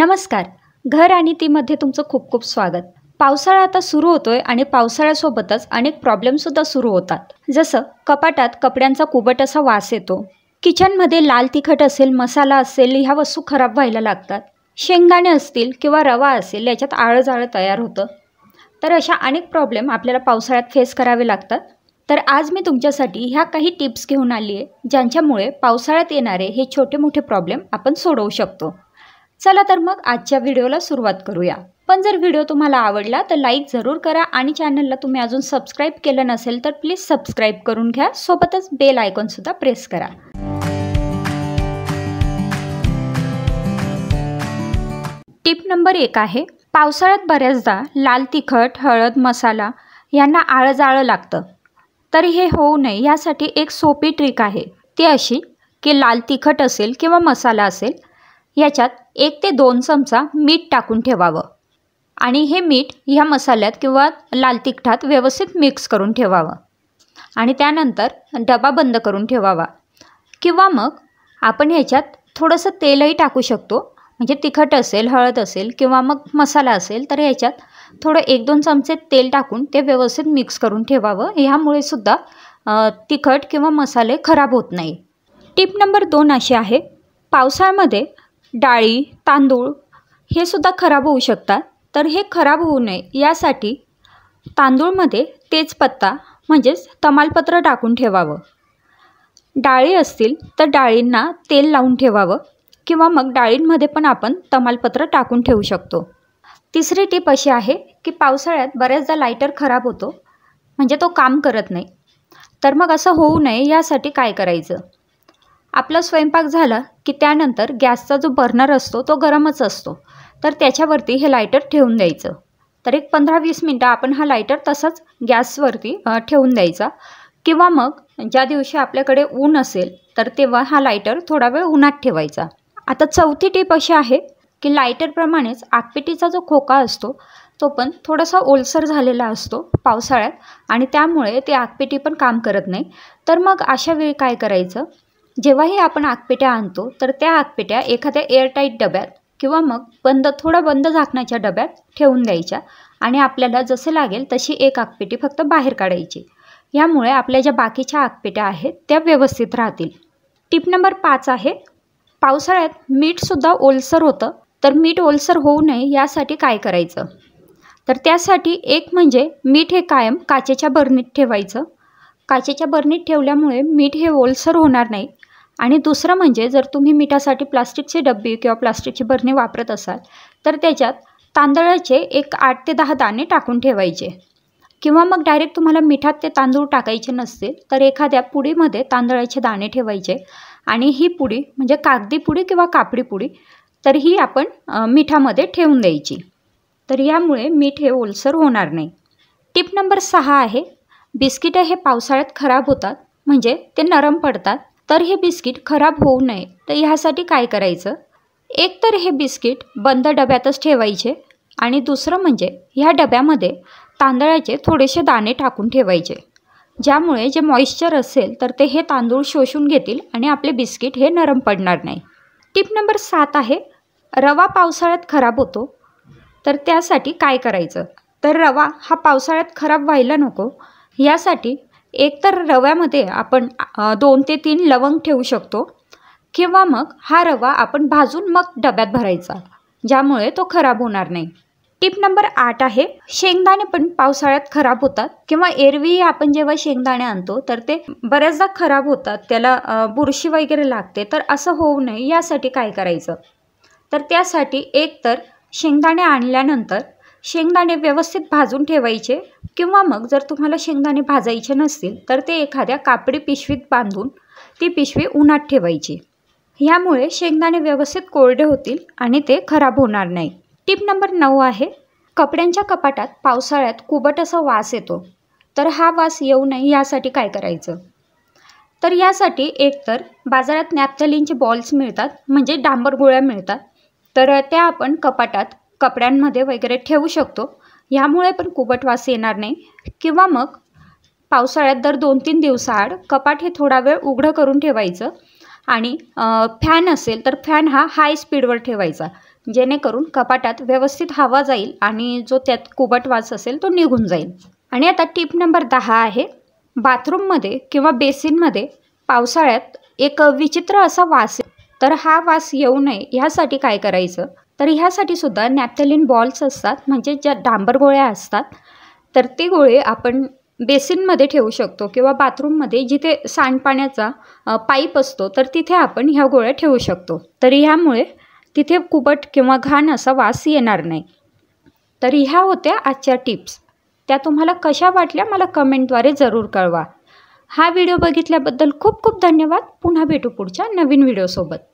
नमस्कार घर आणि तीमध्ये तुमचं खूप खूप स्वागत पावसाळा आता सुरू होतोय आणि पावसाळ्यासोबतच अनेक प्रॉब्लेमसुद्धा सुरू होतात जसं कपाटात कपड्यांचा कुबट असा वास येतो किचनमध्ये लाल तिखट असेल मसाला असेल ह्या वस्तू खराब व्हायला लागतात शेंगदाणे असतील किंवा रवा असेल याच्यात आळंजाळं तयार होतं तर अशा अनेक प्रॉब्लेम आपल्याला पावसाळ्यात फेस करावे लागतात तर आज मी तुमच्यासाठी ह्या काही टिप्स घेऊन आली आहे ज्यांच्यामुळे पावसाळ्यात येणारे हे छोटे मोठे प्रॉब्लेम आपण सोडवू शकतो चला तर मग आजच्या व्हिडिओला सुरुवात करूया पण जर व्हिडिओ तुम्हाला आवडला तर लाईक जरूर करा आणि चॅनलला तुम्ही अजून सबस्क्राईब केलं नसेल तर प्लीज सबस्क्राईब करून घ्या सोबतच बेल आयकॉनसुद्धा प्रेस करा टिप नंबर एक आहे पावसाळ्यात बऱ्याचदा लाल तिखट हळद मसाला यांना आळजाळं लागतं तरी हे होऊ नये यासाठी एक सोपी ट्रिक आहे ती अशी की लाल तिखट असेल किंवा मसाला असेल याच्यात एक ते दोन चमचा मीठ टाकून ठेवावं आणि हे मीठ ह्या मसाल्यात किंवा लाल तिखटात व्यवस्थित मिक्स करून ठेवावं आणि त्यानंतर डबा बंद करून ठेवावा किंवा मग आपण ह्याच्यात थोडंसं तेलही टाकू शकतो म्हणजे तिखट असेल हळद असेल किंवा मग मसाला असेल तर ह्याच्यात थोडं एक दोन चमचे तेल टाकून ते व्यवस्थित मिक्स करून ठेवावं ह्यामुळे सुद्धा तिखट किंवा मसाले खराब होत नाही टिप नंबर दोन अशी आहे पावसाळ्यामध्ये डाळी तांदूळ हे सुद्धा खराब होऊ शकतात तर हे खराब होऊ नये यासाठी तांदूळमध्ये तेजपत्ता म्हणजेच तमालपत्र टाकून ठेवावं डाळी असतील तर डाळींना तेल लावून ठेवावं किंवा मग डाळींमध्ये पण आपण तमालपत्र टाकून ठेवू शकतो तिसरी टीप अशी आहे की पावसाळ्यात बऱ्याचदा लायटर खराब होतो म्हणजे तो काम करत नाही तर मग असं होऊ नये यासाठी काय करायचं आपला स्वयंपाक झाला की त्यानंतर गॅसचा जो बर्नर असतो तो गरमच असतो तर त्याच्यावरती हे लायटर ठेवून द्यायचं तर एक पंधरा वीस मिनटं आपण हा लायटर तसाच गॅसवरती ठेवून द्यायचा किंवा मग ज्या दिवशी आपल्याकडे ऊन असेल तर तेव्हा हा लायटर थोडा वेळ उन्हात ठेवायचा आता चौथी टीप अशी आहे की लायटरप्रमाणेच आगपिटीचा जो खोका असतो तो पण थोडासा ओलसर झालेला असतो पावसाळ्यात आणि त्यामुळे ते आगपिटी पण काम करत नाही तर मग अशा वेळी काय करायचं जेव्हाही आपण आगपेट्या आणतो तर त्या आगपेट्या एखाद्या एअरटाईट डब्यात किंवा मग बंद थोडा बंद झाकण्याच्या डब्यात ठेवून द्यायच्या आणि आपल्याला जसं लागेल तशी एक आगपेटी फक्त बाहेर काढायची यामुळे आपल्या ज्या बाकीच्या आगपेट्या आहेत त्या व्यवस्थित राहतील टिप नंबर पाच आहे पावसाळ्यात मीठसुद्धा ओलसर होतं तर मीठ ओलसर होऊ नये यासाठी काय करायचं तर त्यासाठी एक म्हणजे मीठ हे कायम काचेच्या बर्नीत ठेवायचं काचेच्या बर्नीत ठेवल्यामुळे मीठ हे ओलसर होणार नाही आणि दुसरं म्हणजे जर तुम्ही मिठासाठी प्लास्टिकचे डब्बे किंवा प्लास्टिकची बरणी वापरत असाल तर त्याच्यात तांदळाचे एक आठ ते दहा दाणे टाकून ठेवायचे किंवा मग डायरेक्ट तुम्हाला मिठात ते तांदूळ टाकायचे नसतील तर एखाद्या पुडीमध्ये तांदळाचे दाणे ठेवायचे आणि ही पुडी म्हणजे कागदी पुडी किंवा कापडी पुडी तर ही आपण मिठामध्ये ठेवून द्यायची तर यामुळे मीठ हे ओलसर होणार नाही टिप नंबर सहा आहे बिस्किटं हे पावसाळ्यात खराब होतात म्हणजे ते नरम पडतात तर हे बिस्किट खराब होऊ नये तर ह्यासाठी काय करायचं एक तर हे बिस्किट बंद डब्यातच ठेवायचे आणि दुसरं म्हणजे ह्या डब्यामध्ये तांदळाचे थोडेसे दाणे टाकून ठेवायचे ज्यामुळे जे मॉइश्चर असेल तर ते हे तांदूळ शोषून घेतील आणि आपले बिस्किट हे नरम पडणार नाही टिप नंबर सात आहे रवा पावसाळ्यात खराब होतो तर त्यासाठी काय करायचं तर रवा हा पावसाळ्यात खराब व्हायला नको यासाठी एकतर रव्यामध्ये आपण दोन ते तीन लवंग ठेवू शकतो किंवा मग हा रवा आपण भाजून मग डब्यात भरायचा ज्यामुळे तो खराब होणार नाही टिप नंबर आठ आहे शेंगदाणे पण पावसाळ्यात खराब होतात किंवा एरवी आपण जेव्हा शेंगदाणे आणतो तर ते बऱ्याचदा खराब होतात त्याला बुरशी वगैरे लागते तर असं होऊ नये यासाठी काय करायचं तर त्यासाठी एकतर शेंगदाणे आणल्यानंतर शेंगदाणे व्यवस्थित भाजून ठेवायचे किंवा मग जर तुम्हाला शेंगदाणे भाजायचे नसतील तर ते एखाद्या कापडी पिशवीत बांधून ती पिशवी उन्हात ठेवायची ह्यामुळे शेंगदाणे व्यवस्थित कोरडे होतील आणि ते खराब होणार नाही टिप नंबर नऊ आहे कपड्यांच्या कपाटात पावसाळ्यात कुबट असा वास येतो तर हा वास येऊ नये यासाठी काय करायचं तर यासाठी एकतर बाजारात नॅपथलीनचे बॉल्स मिळतात म्हणजे डांबर गोळ्या मिळतात तर त्या आपण कपाटात कपड्यांमध्ये वगैरे ठेवू शकतो यामुळे पण कुबट वास येणार नाही किंवा मग पावसाळ्यात दर दोन तीन दिवसाआड कपाट हे थोडा वेळ उघडं करून ठेवायचं आणि फॅन असेल तर फॅन हा हाय स्पीडवर ठेवायचा जेणेकरून कपाटात व्यवस्थित हवा जाईल आणि जो त्यात कुबट वास असेल तो निघून जाईल आणि आता टिप नंबर दहा आहे बाथरूममध्ये किंवा बेसिनमध्ये पावसाळ्यात एक विचित्र असा वास तर हा वास येऊ नये ह्यासाठी काय करायचं तर ह्यासाठी सुद्धा नॅप्थलिन बॉल्स असतात म्हणजे ज्या डांबर गोळ्या असतात तर ते गोळे आपण बेसिनमध्ये ठेवू शकतो किंवा बाथरूममध्ये जिथे सांडपाण्याचा पाईप असतो तर तिथे आपण ह्या गोळ्या ठेवू शकतो तर ह्यामुळे तिथे कुबट किंवा घाण असा वास येणार नाही तर ह्या होत्या आजच्या टिप्स त्या तुम्हाला कशा वाटल्या मला कमेंटद्वारे जरूर कळवा हा व्हिडिओ बघितल्याबद्दल खूप खूप धन्यवाद पुन्हा भेटू पुढच्या नवीन व्हिडिओसोबत